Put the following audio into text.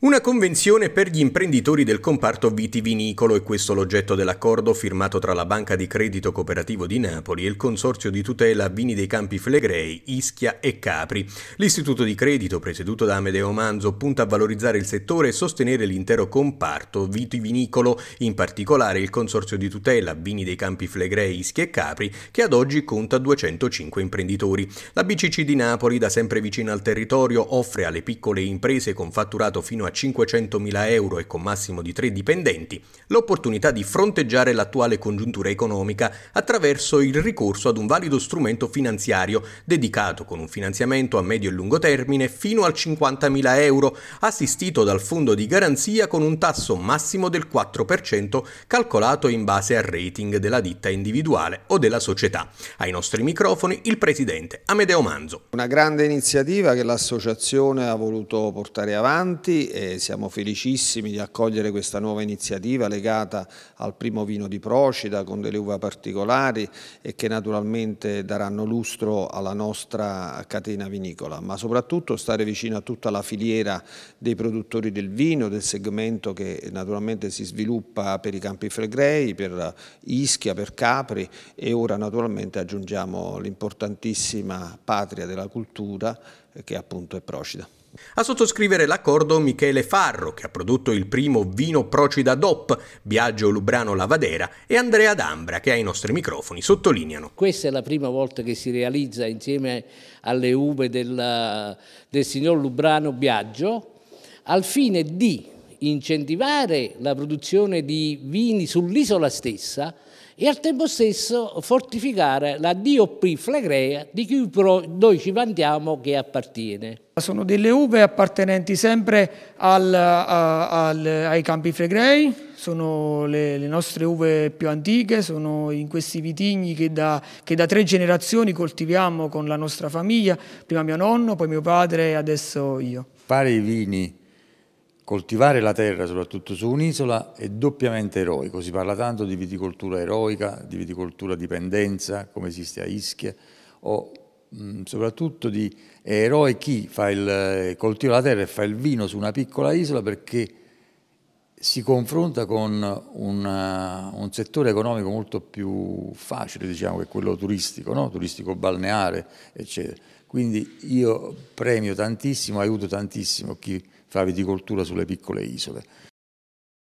Una convenzione per gli imprenditori del comparto vitivinicolo e questo l'oggetto dell'accordo firmato tra la Banca di Credito Cooperativo di Napoli e il Consorzio di tutela Vini dei Campi Flegrei, Ischia e Capri. L'istituto di credito presieduto da Amedeo Manzo punta a valorizzare il settore e sostenere l'intero comparto vitivinicolo, in particolare il Consorzio di tutela Vini dei Campi Flegrei, Ischia e Capri, che ad oggi conta 205 imprenditori. La BCC di Napoli, da sempre vicina al territorio, offre alle piccole imprese con fatturato fino a a 500.000 euro e con massimo di 3 dipendenti, l'opportunità di fronteggiare l'attuale congiuntura economica attraverso il ricorso ad un valido strumento finanziario dedicato con un finanziamento a medio e lungo termine fino al 50.000 euro, assistito dal fondo di garanzia con un tasso massimo del 4% calcolato in base al rating della ditta individuale o della società. Ai nostri microfoni il presidente Amedeo Manzo. Una grande iniziativa che l'associazione ha voluto portare avanti e siamo felicissimi di accogliere questa nuova iniziativa legata al primo vino di Procida con delle uva particolari e che naturalmente daranno lustro alla nostra catena vinicola, ma soprattutto stare vicino a tutta la filiera dei produttori del vino, del segmento che naturalmente si sviluppa per i Campi Flegrei, per Ischia, per Capri e ora naturalmente aggiungiamo l'importantissima patria della cultura che appunto è Procida. A sottoscrivere l'accordo Michele Farro, che ha prodotto il primo vino Procida DOP, Biagio Lubrano Lavadera, e Andrea D'Ambra, che ai nostri microfoni sottolineano. Questa è la prima volta che si realizza insieme alle uve del, del signor Lubrano Biagio, al fine di incentivare la produzione di vini sull'isola stessa e al tempo stesso fortificare la DOP Flegrea di cui noi ci vantiamo che appartiene. Sono delle uve appartenenti sempre al, a, al, ai campi Flegrei, sono le, le, nostre uve più antiche, sono in questi vitigni che da, che da, tre generazioni coltiviamo con la nostra famiglia, prima mio nonno, poi mio padre e adesso io. Fare i vini Coltivare la terra, soprattutto su un'isola, è doppiamente eroico. Si parla tanto di viticoltura eroica, di viticoltura dipendenza, come esiste a Ischia, o mh, soprattutto di eroe chi fa il, coltiva la terra e fa il vino su una piccola isola perché si confronta con una, eh, un settore economico molto più facile, diciamo, che quello turistico, no? turistico balneare, eccetera. Quindi io premio tantissimo, aiuto tantissimo chi fa viticoltura sulle piccole isole.